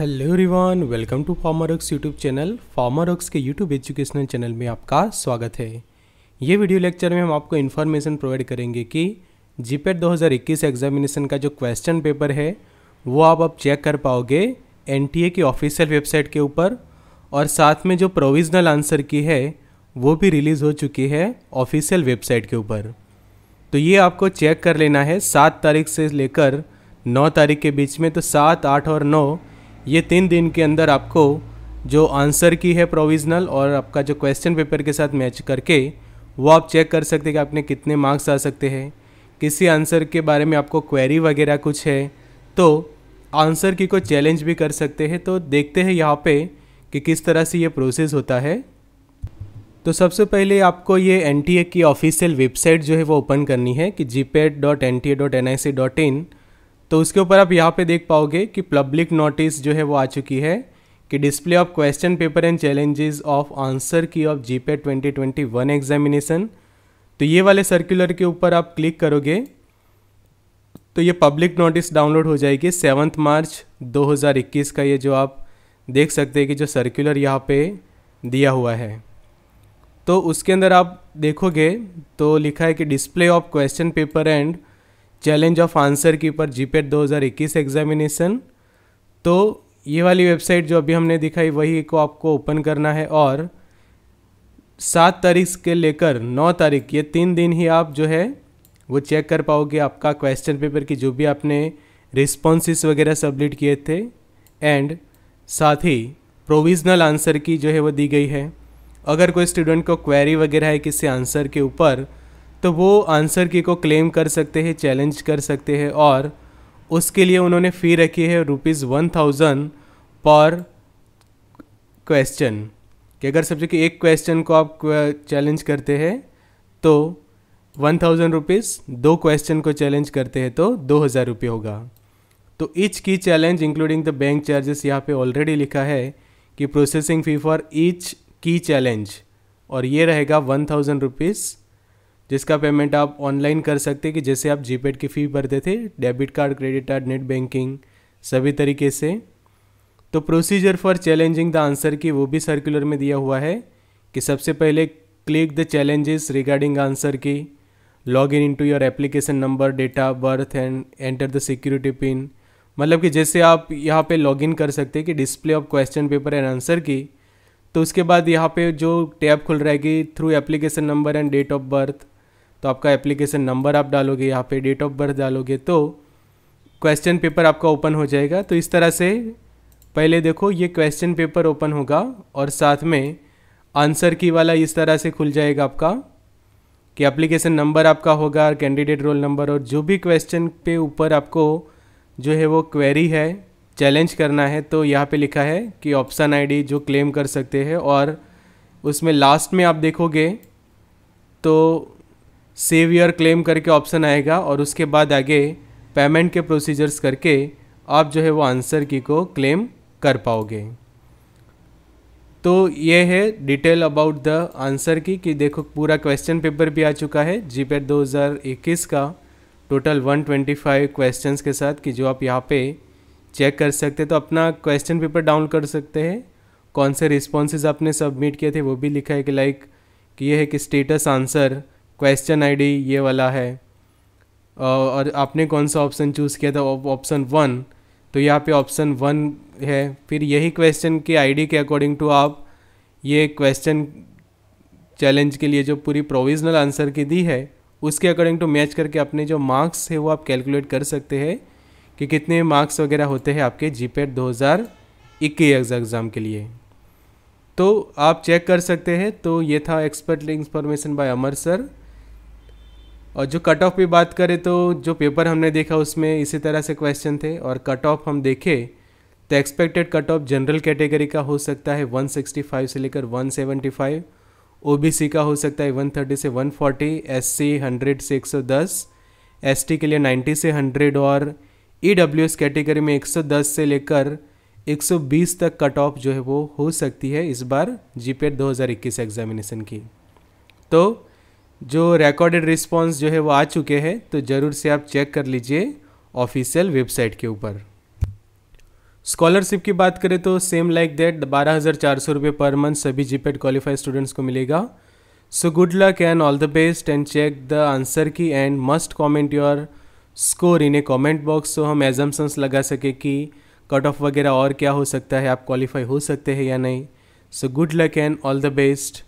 hello everyone welcome to farmer ox YouTube channel farmer ox के YouTube educational channel में आपका स्वागत है ये वीडियो लेक्चर में हम आपको इन्फॉर्मेशन प्रोवाइड करेंगे कि जीपेट 2021 एग्जामिनेशन का जो क्वेश्चन पेपर है वो आप अब चेक कर पाओगे एन की ऑफिशियल वेबसाइट के ऊपर और साथ में जो प्रोविजनल आंसर की है वो भी रिलीज़ हो चुकी है ऑफिशियल वेबसाइट के ऊपर तो ये आपको चेक कर लेना है सात तारीख से लेकर नौ तारीख के बीच में तो सात आठ और नौ ये तीन दिन के अंदर आपको जो आंसर की है प्रोविजनल और आपका जो क्वेश्चन पेपर के साथ मैच करके वो आप चेक कर सकते हैं कि आपने कितने मार्क्स आ सकते हैं किसी आंसर के बारे में आपको क्वेरी वगैरह कुछ है तो आंसर की को चैलेंज भी कर सकते हैं तो देखते हैं यहाँ पे कि किस तरह से ये प्रोसेस होता है तो सबसे पहले आपको ये एन की ऑफिशियल वेबसाइट जो है वो ओपन करनी है कि G dot N T A dot N I C dot in तो उसके ऊपर आप यहाँ पे देख पाओगे कि पब्लिक नोटिस जो है वो आ चुकी है कि display of question paper and challenges of answer key of GPAT twenty twenty one examination तो ये वाले सर्कुलर के ऊपर आप क्लिक करोगे तो ये पब्लिक नोटिस डाउनलोड हो जाएगी सेवन्थ मार्च 2021 का ये जो आप देख सकते हैं कि जो सर्कुलर यहाँ पे दिया हुआ है तो उसके अंदर आप देखोगे तो लिखा है कि display of question paper and challenge of answer key पर जीपेट 2021 एग्जामिनेशन तो ये वाली वेबसाइट जो अभी हमने दिखाई वही को आपको ओपन करना है और सात तारीख के लेकर नौ तारीख ये तीन दिन ही आप जो है वो चेक कर पाओगे आपका क्वेश्चन पेपर की जो भी आपने रिस्पॉन्सिस वगैरह सबमिट किए थे एंड साथ ही प्रोविजनल आंसर की जो है वो दी गई है अगर कोई स्टूडेंट को क्वेरी वगैरह है किसी आंसर के ऊपर तो वो आंसर की को क्लेम कर सकते हैं चैलेंज कर सकते हैं और उसके लिए उन्होंने फ़ी रखी है rupees one thousand per question कि अगर सब्जेक्ट के एक क्वेश्चन को आप चैलेंज करते हैं तो वन थाउजेंड रुपीज़ दो क्वेश्चन को चैलेंज करते हैं तो दो हज़ार रुपये होगा तो each key challenge including the bank charges यहाँ पे ऑलरेडी लिखा है कि processing fee for each key challenge और ये रहेगा वन थाउजेंड रुपीज़ जिसका पेमेंट आप ऑनलाइन कर सकते कि जैसे आप जी की फ़ी भरते थे debit card credit card net banking सभी तरीके से तो procedure for challenging the answer key वो भी सर्कुलर में दिया हुआ है कि सबसे पहले click the challenges regarding answer key log in to your application number date of birth and enter the security pin मतलब कि जैसे आप यहाँ पे लॉग इन कर सकते हैं कि display of question paper and answer key तो उसके बाद यहाँ पे जो टैब खुल रहा है कि through application number and date of birth तो आपका एप्लीकेशन नंबर आप डालोगे यहाँ पे डेट ऑफ बर्थ डालोगे तो क्वेश्चन पेपर आपका ओपन हो जाएगा तो इस तरह से पहले देखो ये क्वेश्चन पेपर ओपन होगा और साथ में आंसर की वाला इस तरह से खुल जाएगा आपका कि एप्लीकेशन नंबर आपका होगा कैंडिडेट रोल नंबर और जो भी क्वेश्चन पे ऊपर आपको जो है वो क्वेरी है चैलेंज करना है तो यहाँ पे लिखा है कि ऑप्शन आईडी जो क्लेम कर सकते हैं और उसमें लास्ट में आप देखोगे तो सेव योर क्लेम करके ऑप्शन आएगा और उसके बाद आगे पेमेंट के प्रोसीजर्स करके आप जो है वो आंसर की को क्लेम कर पाओगे तो ये है डिटेल अबाउट द आंसर की कि देखो पूरा क्वेश्चन पेपर भी आ चुका है जी पेड दो का टोटल 125 क्वेश्चंस के साथ कि जो आप यहाँ पे चेक कर सकते हैं तो अपना क्वेश्चन पेपर डाउनलोड कर सकते हैं कौन से रिस्पॉन्सेज आपने सबमिट किए थे वो भी लिखा है कि लाइक कि ये है कि स्टेटस आंसर क्वेश्चन आईडी ये वाला है और आपने कौन सा ऑप्शन चूज़ किया था ऑप्शन वन तो यहाँ पे ऑप्शन वन है फिर यही क्वेश्चन की आईडी के अकॉर्डिंग टू आप ये क्वेश्चन चैलेंज के लिए जो पूरी प्रोविजनल आंसर की दी है उसके अकॉर्डिंग टू मैच करके अपने जो मार्क्स है वो आप कैलकुलेट कर सकते हैं कि कितने मार्क्स वगैरह होते हैं आपके जी पेड दो एग्ज़ाम के लिए तो आप चेक कर सकते हैं तो ये था expert information by Amar sir और जो कट ऑफ पे बात करें तो जो पेपर हमने देखा उसमें इसी तरह से क्वेश्चन थे और कट ऑफ हम देखें तो expected cut off general category का हो सकता है 165 से लेकर 175 ओबीसी का हो सकता है 130 से 140 एससी 100 से 110 एसटी के लिए 90 से 100 और ईडब्ल्यूएस e कैटेगरी में 110 से लेकर 120 तक कट ऑफ जो है वो हो सकती है इस बार जीपेट 2021 एग्जामिनेशन की तो जो रिकॉर्डेड रिस्पॉन्स जो है वो आ चुके हैं तो ज़रूर से आप चेक कर लीजिए ऑफिशियल वेबसाइट के ऊपर स्कॉलरशिप की बात करें तो सेम लाइक दैट बारह हज़ार चार सौ रुपये पर मंथ सभी जीपेड क्वालिफाइड स्टूडेंट्स को मिलेगा so good luck and all the best and check the answer key and must comment your score in a comment box so हम एजम्सन्स लगा सके कि कट ऑफ वगैरह और क्या हो सकता है आप क्वालिफाई हो सकते हैं या नहीं so good luck and all the best